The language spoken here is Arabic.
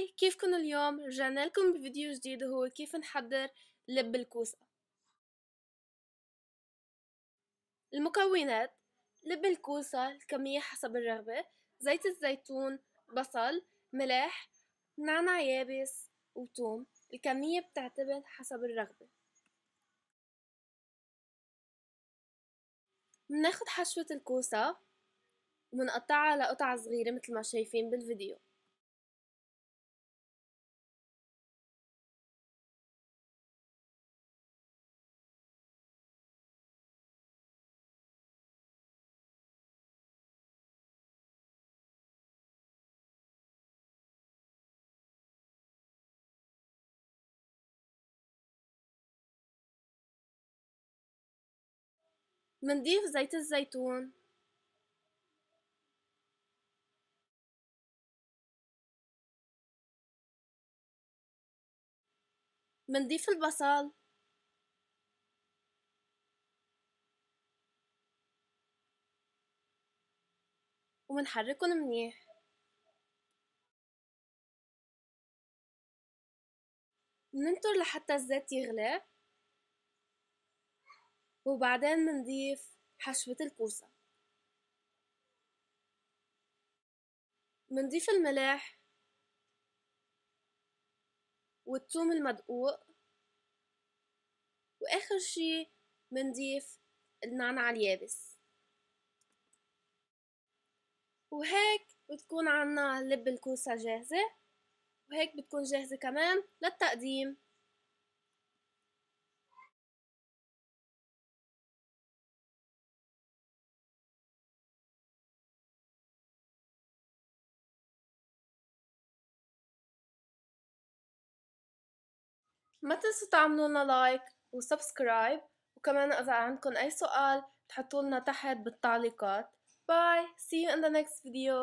هاي كيفكن اليوم رجعنا لكم بفيديو جديد وهو كيف نحضر لب الكوسة المكونات لب الكوسة الكمية حسب الرغبة زيت الزيتون بصل ملح نعناع يابس وتوم الكمية بتعتمد حسب الرغبة بناخد حشوة الكوسة ومنقطعها لقطع صغيرة مثل ما شايفين بالفيديو منضيف زيت الزيتون منضيف البصل ومنحركن منيح مننطر لحتى الزيت يغلي وبعدين منضيف حشوة الكوسة منضيف الملح والثوم المدقوق واخر شي منضيف النعنع اليابس وهيك بتكون عنا لب الكوسة جاهزة وهيك بتكون جاهزة كمان للتقديم ما تنسوا تعملوا لنا لايك وسبسكرايب وكمان إذا عندكم أي سؤال تحطوا لنا تحت بالتعليقات باي see you in the next video